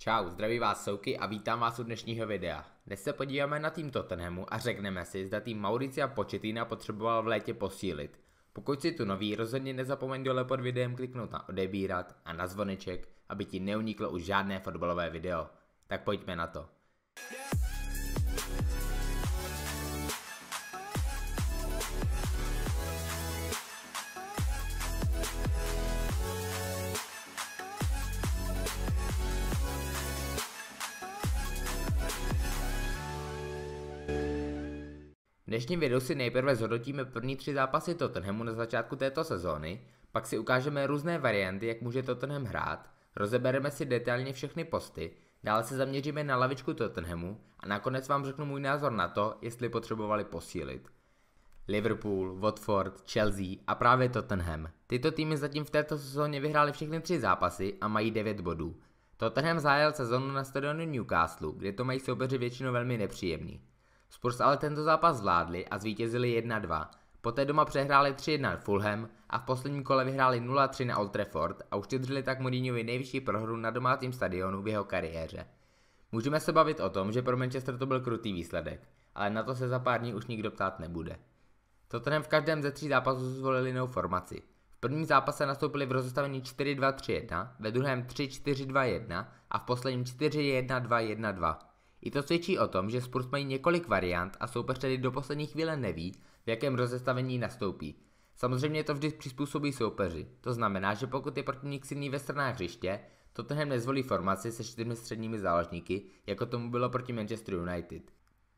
Čau, zdraví vás Souky a vítám vás u dnešního videa. Dnes se podíváme na tým Tottenhamu a řekneme si, zda tým Mauricia početina potřeboval v létě posílit. Pokud si tu nový, rozhodně nezapomeň dole pod videem kliknout na odebírat a na zvoneček, aby ti neuniklo už žádné fotbalové video. Tak pojďme na to. Yeah. dnešním videu si nejprve zhodnotíme první tři zápasy Tottenhamu na začátku této sezóny, pak si ukážeme různé varianty, jak může Tottenham hrát, rozebereme si detailně všechny posty, dále se zaměříme na lavičku Tottenhamu a nakonec vám řeknu můj názor na to, jestli potřebovali posílit. Liverpool, Watford, Chelsea a právě Tottenham. Tyto týmy zatím v této sezóně vyhrály všechny tři zápasy a mají 9 bodů. Tottenham zájel sezónu na stadionu Newcastle, kde to mají soupeři většinou velmi nepříjemný. Spurs ale tento zápas zvládli a zvítězili 1-2. Poté doma přehráli 3-1 Fulham a v posledním kole vyhráli 0-3 na Old Trafford a uštědřili tak Mourinhovi nejvyšší prohru na domácím stadionu v jeho kariéře. Můžeme se bavit o tom, že pro Manchester to byl krutý výsledek, ale na to se za pár dní už nikdo ptát nebude. Tottenham v každém ze tří zápasů zvolili jinou formaci. V prvním zápase nastoupili v rozestavení 4-2-3-1, ve druhém 3-4-2-1 a v posledním 4-1-2-1-2. I to svědčí o tom, že Spurs mají několik variant a soupeř tedy do poslední chvíle neví, v jakém rozestavení nastoupí. Samozřejmě to vždy přizpůsobí soupeři, to znamená, že pokud je protivník silný ve stranách hřiště, Tottenham nezvolí formaci se čtyřmi středními záložníky, jako tomu bylo proti Manchester United.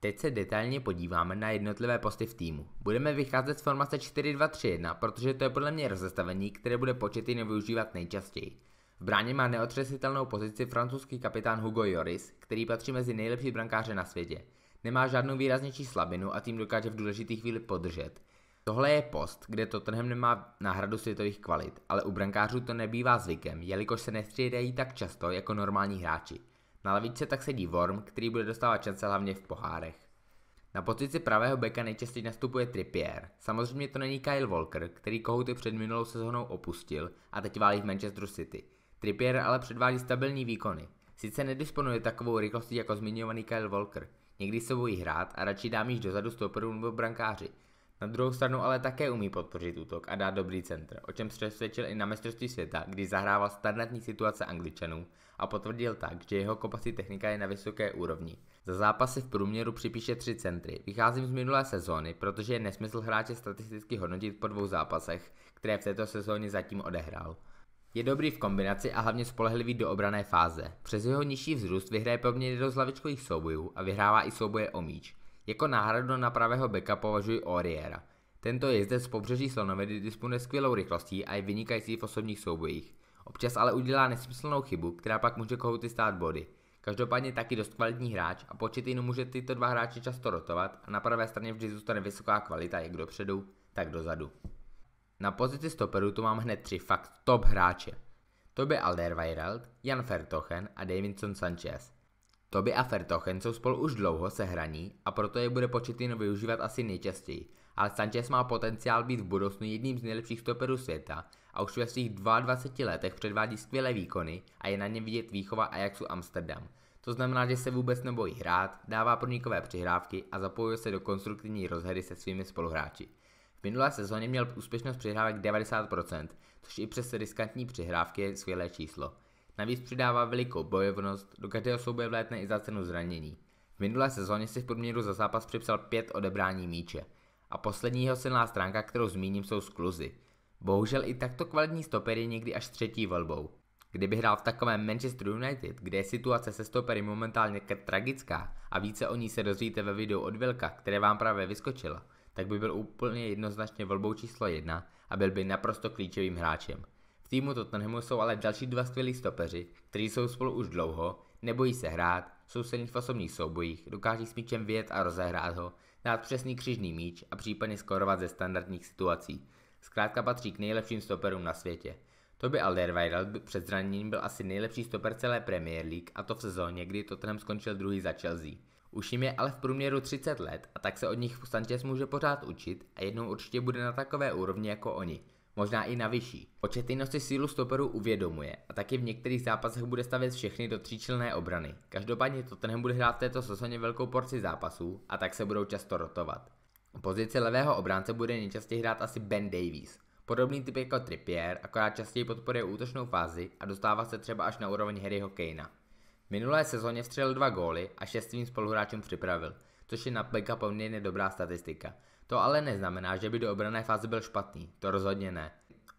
Teď se detailně podíváme na jednotlivé posty v týmu. Budeme vycházet z formace 4-2-3-1, protože to je podle mě rozestavení, které bude počety nevyužívat nejčastěji. V bráně má neotřesitelnou pozici francouzský kapitán Hugo Joris, který patří mezi nejlepší brankáře na světě. Nemá žádnou výraznější slabinu a tým dokáže v důležitých chvíli podržet. Tohle je post, kde Tottenham nemá náhradu světových kvalit, ale u brankářů to nebývá zvykem, jelikož se nestřídají tak často jako normální hráči. Na lavičce tak sedí Worm, který bude dostávat čance hlavně v pohárech. Na pozici pravého beka nejčastěji nastupuje Trippier. Samozřejmě to není Kyle Walker, který kohouty před minulou sezónou opustil a teď válí v Manchester City – Trippier ale předvádí stabilní výkony. Sice nedisponuje takovou rychlostí jako zmiňovaný Kyle Walker, někdy se bojí hrát a radši dá míš dozadu stoperu nebo brankáři. Na druhou stranu ale také umí podpořit útok a dát dobrý centr, o čem přesvědčil i na mistrovství světa, kdy zahrával standardní situace Angličanů a potvrdil tak, že jeho kopací technika je na vysoké úrovni. Za zápasy v průměru připíše tři centry. Vycházím z minulé sezóny, protože je nesmysl hráče statisticky hodnotit po dvou zápasech, které v této sezóně zatím odehrál. Je dobrý v kombinaci a hlavně spolehlivý do obrané fáze. Přes jeho nižší vzrůst vyhraje pevně do zlavičkových soubojů a vyhrává i souboje o míč. Jako náhradu na pravého beka považuji Oriera. Tento jezdec z pobřeží Slonovedy disponuje skvělou rychlostí a je vynikající v osobních soubojích. Občas ale udělá nesmyslnou chybu, která pak může kohouty stát body. Každopádně taky dost kvalitní hráč a počet jinů může tyto dva hráče často rotovat a na pravé straně vždy zůstane vysoká kvalita jak dopředu, tak dozadu. Na pozici stoperu tu mám hned tři fakt top hráče. Toby Alderweireld, Jan Fertochen a Davidson Sanchez. Toby a Fertochen jsou spolu už dlouho se hraní a proto je bude Početino využívat asi nejčastěji, ale Sanchez má potenciál být v budoucnu jedním z nejlepších stoperů světa a už ve svých 22 letech předvádí skvělé výkony a je na něm vidět výchova Ajaxu Amsterdam. To znamená, že se vůbec nebojí hrát, dává pronikové přihrávky a zapojuje se do konstruktivní rozhry se svými spoluhráči. V minulé sezóně měl úspěšnost přihrávek 90%, což i přes riskantní přihrávky je skvělé číslo. Navíc přidává velikou bojovnost, do každého souboje vlétne i za cenu zranění. V minulé sezóně si v podměru za zápas připsal 5 odebrání míče. A poslední jeho silná stránka, kterou zmíním, jsou skluzy. Bohužel i takto kvalitní stoper je někdy až třetí volbou. Kdyby hrál v takovém Manchester United, kde je situace se stopery momentálně tragická a více o ní se dozvíte ve videu od Vilka, které vám právě vyskočila, tak by byl úplně jednoznačně volbou číslo jedna a byl by naprosto klíčovým hráčem. V týmu Tottenhamu jsou ale další dva skvělí stopeři, kteří jsou spolu už dlouho, nebojí se hrát, jsou silní v osobních soubojích, dokáží s míčem vyjet a rozehrát ho, dát přesný křižný míč a případně skorovat ze standardních situací. Zkrátka patří k nejlepším stoperům na světě. To by Alderweireld před zraněním byl asi nejlepší stoper celé Premier League a to v sezóně, kdy Tottenham skončil druhý za Chelsea. Už jim je ale v průměru 30 let a tak se od nich Sanchez může pořád učit a jednou určitě bude na takové úrovni jako oni. Možná i na vyšší. Početino si sílu stoperu uvědomuje a taky v některých zápasech bude stavět všechny do tříčlenné obrany. Každopádně Tottenham bude hrát v této sezóně velkou porci zápasů a tak se budou často rotovat. Pozici levého obránce bude nejčastěji hrát asi Ben Davies. Podobný typ jako Trippier, akorát častěji podporuje útočnou fázi a dostává se třeba až na úroveň Harryho Kanea. V minulé sezóně vstřelil dva góly a šest svým spoluhráčům připravil, což je na Peka poměrně dobrá statistika. To ale neznamená, že by do obrané fáze byl špatný, to rozhodně ne.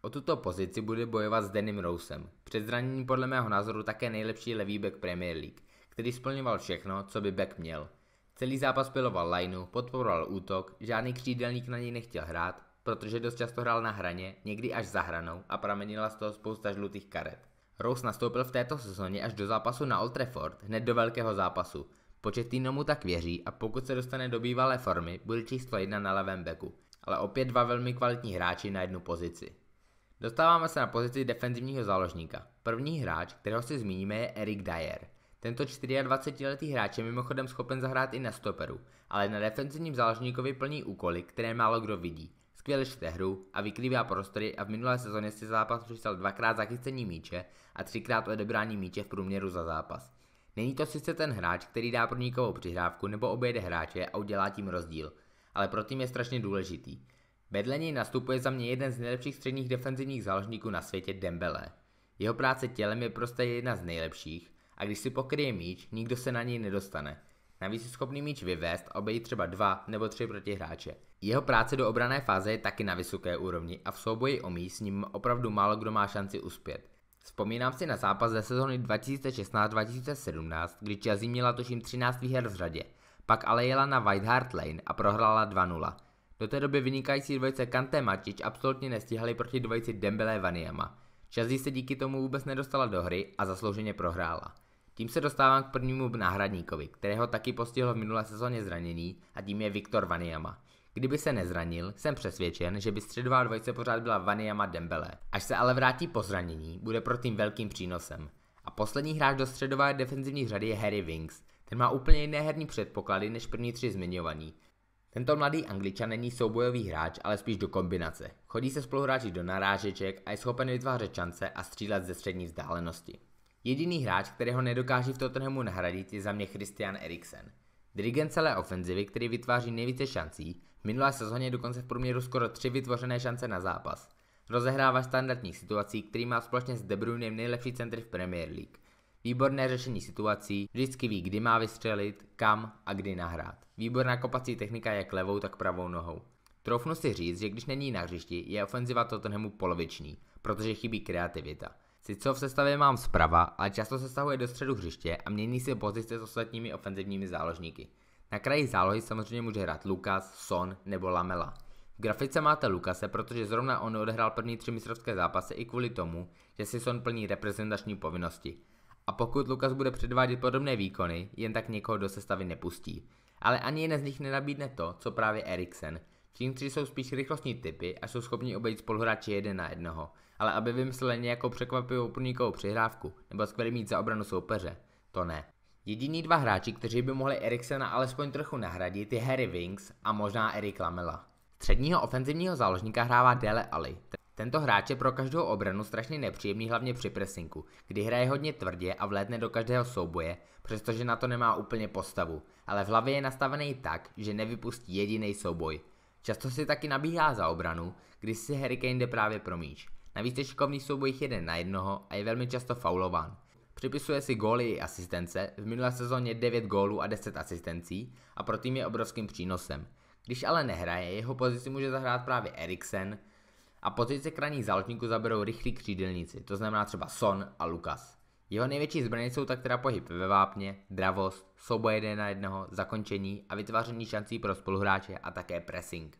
O tuto pozici bude bojovat s Denim Rousem, před zraněním podle mého názoru také nejlepší levý back Premier League, který splňoval všechno, co by back měl. Celý zápas piloval lineu, podporoval útok, žádný křídelník na něj nechtěl hrát protože dost často hrál na hraně, někdy až za hranou a pramenila z toho spousta žlutých karet. Rose nastoupil v této sezóně až do zápasu na Old Trafford, hned do velkého zápasu. Početino mu tak věří a pokud se dostane do bývalé formy, bude číslo jedna na levém beku, ale opět dva velmi kvalitní hráči na jednu pozici. Dostáváme se na pozici defenzivního záložníka. První hráč, kterého si zmíníme, je Erik Dyer. Tento 24-letý hráč je mimochodem schopen zahrát i na stoperu, ale na defenzivním záložníkovi plní úkoly, které málo kdo vidí. Skvěle šite hru a vykrývá prostory a v minulé sezóně si zápas přišel dvakrát za chycení míče a třikrát odebrání míče v průměru za zápas. Není to sice ten hráč, který dá pro někoho přihrávku nebo obejde hráče a udělá tím rozdíl, ale pro tým je strašně důležitý. Vedle něj nastupuje za mě jeden z nejlepších středních defenzivních záložníků na světě Dembele. Jeho práce tělem je prostě jedna z nejlepších a když si pokryje míč, nikdo se na něj nedostane – Navíc je schopný míč vyvést a obejít třeba dva nebo tři protihráče. Jeho práce do obrané fáze je taky na vysoké úrovni a v souboji o míč s ním opravdu málo kdo má šanci uspět. Vzpomínám si na zápas ze sezóny 2016-2017, kdy Chelsea měla tuším 13 výher v řadě, pak ale jela na White Hart Lane a prohrála 2-0. Do té doby vynikající dvojice Kanté Matič absolutně nestíhali proti dvojici Dembele Vaniama. Chelsea se díky tomu vůbec nedostala do hry a zaslouženě prohrála. Tím se dostávám k prvnímu náhradníkovi, kterého taky postihlo v minulé sezóně zranění a tím je Viktor Vanyama. Kdyby se nezranil, jsem přesvědčen, že by středová dvojice pořád byla Vanyama Dembele. Až se ale vrátí po zranění, bude pro tým velkým přínosem. A poslední hráč do středové defenzivní řady je Harry Winks. Ten má úplně jiné herní předpoklady než první tři zmiňovaní. Tento mladý angličan není soubojový hráč, ale spíš do kombinace. Chodí se spoluhráči do narážeček a je schopen vytvářet čance a střílet ze střední vzdálenosti. Jediný hráč, kterého nedokáží v Tottenhamu nahradit, je za mě Christian Eriksen. Dirigent celé ofenzivy, který vytváří nejvíce šancí, v minulé sezóně dokonce v průměru skoro tři vytvořené šance na zápas. Rozehrává standardních situací, který má společně s De Bruyne nejlepší centry v Premier League. Výborné řešení situací, vždycky ví, kdy má vystřelit, kam a kdy nahrát. Výborná kopací technika jak levou, tak pravou nohou. Troufnu si říct, že když není na hřišti, je ofenziva Tottenhamu poloviční, protože chybí kreativita. Sicov v sestavě mám zprava, ale často se stahuje do středu hřiště a mění si pozice s ostatními ofenzivními záložníky. Na kraji zálohy samozřejmě může hrát Lukas, Son nebo Lamela. V grafice máte Lukase, protože zrovna on odehrál první tři mistrovské zápasy i kvůli tomu, že si Son plní reprezentační povinnosti. A pokud Lukas bude předvádět podobné výkony, jen tak někoho do sestavy nepustí. Ale ani jeden z nich nenabídne to, co právě Eriksen, tím tři jsou spíš rychlostní typy a jsou schopni obejít spoluhráče jeden na jednoho, ale aby vymysleli nějakou překvapivou průnikovou přihrávku nebo skvělý mít za obranu soupeře, to ne. Jediný dva hráči, kteří by mohli Eriksena alespoň trochu nahradit, je Harry Winks a možná Eric Lamela. Středního ofenzivního záložníka hrává Dele Ali. Tento hráč je pro každou obranu strašně nepříjemný, hlavně při presinku, kdy hraje hodně tvrdě a vlétne do každého souboje, přestože na to nemá úplně postavu, ale v hlavě je nastavený tak, že nevypustí jediný souboj. Často si taky nabíhá za obranu, když si Harry Kane jde právě pro míč. Navíc je šikovný v soubojích jeden na jednoho a je velmi často faulován. Připisuje si góly i asistence, v minulé sezóně 9 gólů a 10 asistencí a pro tým je obrovským přínosem. Když ale nehraje, jeho pozici může zahrát právě Eriksen a pozice kraní záložníku zaberou rychlí křídelníci, to znamená třeba Son a Lukas. Jeho největší zbraně jsou tak teda pohyb ve vápně, dravost, souboje jeden na jednoho, zakončení a vytváření šancí pro spoluhráče a také pressing.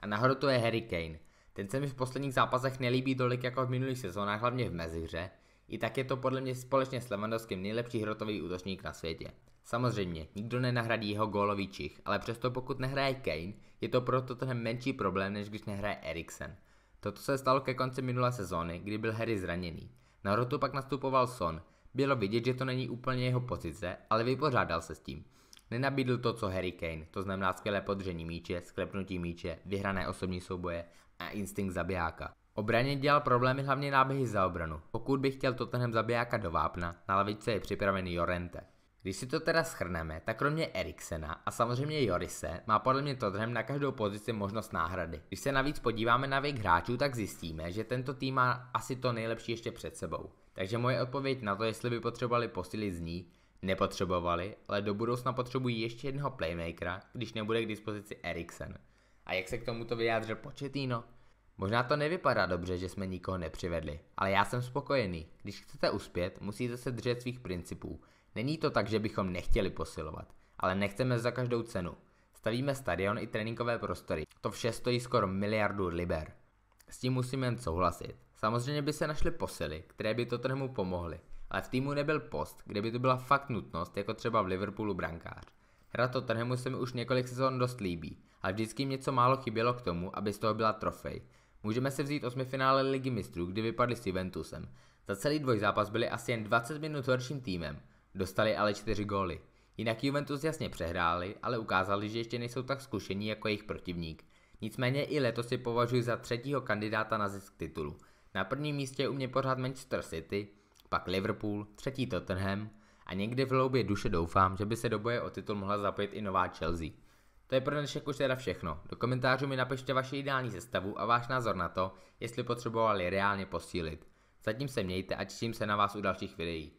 A nahoru to je Harry Kane. Ten se mi v posledních zápasech nelíbí tolik jako v minulých sezónách, hlavně v mezihře. I tak je to podle mě společně s Lewandowskim nejlepší hrotový útočník na světě. Samozřejmě, nikdo nenahradí jeho gólový čich, ale přesto pokud nehraje Kane, je to proto ten menší problém, než když nehraje Eriksen. Toto se stalo ke konci minulé sezóny, kdy byl Harry zraněný. Na rotu pak nastupoval Son. Bylo vidět, že to není úplně jeho pozice, ale vypořádal se s tím. Nenabídl to, co Harry Kane, to znamená skvělé podření míče, sklepnutí míče, vyhrané osobní souboje a instinkt zabijáka. Obraně dělal problémy hlavně náběhy za obranu. Pokud by chtěl Tottenham zabijáka do vápna, na lavičce je připravený Jorente. Když si to teda schrneme, tak kromě Eriksena a samozřejmě Jorise má podle mě Tottenham na každou pozici možnost náhrady. Když se navíc podíváme na věk hráčů, tak zjistíme, že tento tým má asi to nejlepší ještě před sebou. Takže moje odpověď na to, jestli by potřebovali posily z ní, nepotřebovali, ale do budoucna potřebují ještě jednoho playmakera, když nebude k dispozici Eriksen. A jak se k tomuto vyjádřil Početino? Možná to nevypadá dobře, že jsme nikoho nepřivedli, ale já jsem spokojený. Když chcete uspět, musíte se držet svých principů Není to tak, že bychom nechtěli posilovat, ale nechceme za každou cenu. Stavíme stadion i tréninkové prostory. To vše stojí skoro miliardu liber. S tím musíme jen souhlasit. Samozřejmě by se našly posily, které by to trhmu pomohly, ale v týmu nebyl post, kde by to byla fakt nutnost, jako třeba v Liverpoolu brankář. Hra to trhemu se mi už několik sezon dost líbí, ale vždycky jim něco málo chybělo k tomu, aby z toho byla trofej. Můžeme se vzít finále Ligy mistrů, kdy vypadli s Juventusem. Za celý dvojzápas byli asi jen 20 minut horším týmem, Dostali ale čtyři góly. Jinak Juventus jasně přehráli, ale ukázali, že ještě nejsou tak zkušení jako jejich protivník. Nicméně i letos si považuji za třetího kandidáta na zisk titulu. Na prvním místě je u mě pořád Manchester City, pak Liverpool, třetí Tottenham a někdy v hloubě duše doufám, že by se do boje o titul mohla zapojit i nová Chelsea. To je pro dnešek už teda všechno. Do komentářů mi napište vaši ideální sestavu a váš názor na to, jestli potřebovali reálně posílit. Zatím se mějte a těším se na vás u dalších videí.